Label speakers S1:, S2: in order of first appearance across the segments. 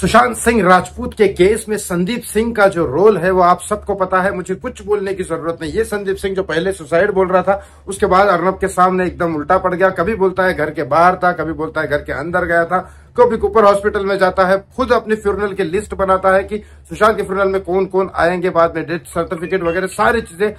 S1: सुशांत सिंह राजपूत के केस में संदीप सिंह का जो रोल है वो आप सबको पता है मुझे कुछ बोलने की जरूरत नहीं ये संदीप सिंह जो पहले सुसाइड बोल रहा था उसके बाद अर्नब के सामने एकदम उल्टा पड़ गया कभी बोलता है घर के बाहर था कभी बोलता है घर के अंदर गया था कभी कुपर हॉस्पिटल में जाता है खुद अपने फ्यूनरल की लिस्ट बनाता है कि सुशांत के फ्यूनल में कौन कौन आएंगे बाद में डेथ सर्टिफिकेट वगैरह सारी चीजें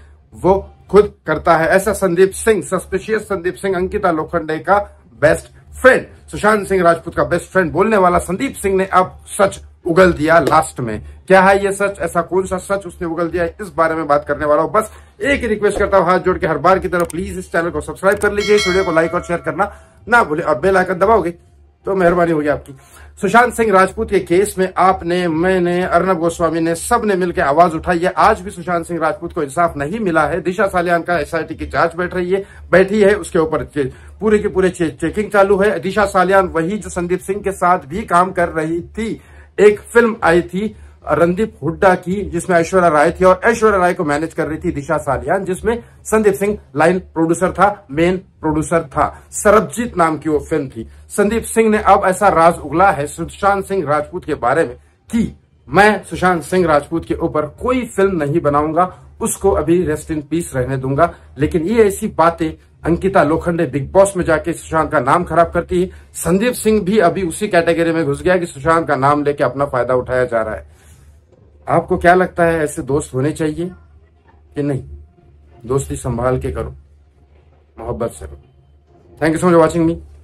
S1: वो खुद करता है ऐसा संदीप सिंह सस्पिशियस संदीप सिंह अंकिता लोखंडे का बेस्ट फ्रेंड सुशांत सिंह राजपूत का बेस्ट फ्रेंड बोलने वाला संदीप सिंह ने अब सच उगल दिया लास्ट में क्या है ये सच ऐसा कौन सा सच उसने उगल दिया है इस बारे में बात करने वाला हूं बस एक ही रिक्वेस्ट करता हूं हाथ जोड़ के हर बार की तरफ प्लीज इस चैनल को सब्सक्राइब कर लीजिए इस वीडियो को लाइक और शेयर करना ना भूले और बेल आइकन दबाओगे तो मेहरबानी होगी आपकी सुशांत सिंह राजपूत के केस में आपने मैंने अर्नब गोस्वामी ने सब ने मिलकर आवाज उठाई है आज भी सुशांत सिंह राजपूत को इंसाफ नहीं मिला है दिशा सालियान का एसआईटी की जांच बैठ रही है बैठी है उसके ऊपर पूरे की पूरे चे, चेकिंग चालू है दिशा सालियान वही जो संदीप सिंह के साथ भी काम कर रही थी एक फिल्म आई थी रणदीप हुड्डा की जिसमें ऐश्वर्या राय थी और ऐश्वर्या राय को मैनेज कर रही थी दिशा सालियान जिसमें संदीप सिंह लाइन प्रोड्यूसर था मेन प्रोड्यूसर था सरबजीत नाम की वो फिल्म थी संदीप सिंह ने अब ऐसा राज उगला है सुशांत सिंह राजपूत के बारे में कि मैं सुशांत सिंह राजपूत के ऊपर कोई फिल्म नहीं बनाऊंगा उसको अभी रेस्ट इन पीस रहने दूंगा लेकिन ये ऐसी बातें अंकिता लोखंडे बिग बॉस में जाके सुशांत का नाम खराब करती है संदीप सिंह भी अभी उसी कैटेगरी में घुस गया कि सुशांत का नाम लेके अपना फायदा उठाया जा रहा है आपको क्या लगता है ऐसे दोस्त होने चाहिए कि नहीं दोस्ती संभाल के करो मोहब्बत से करो thank you so much watching me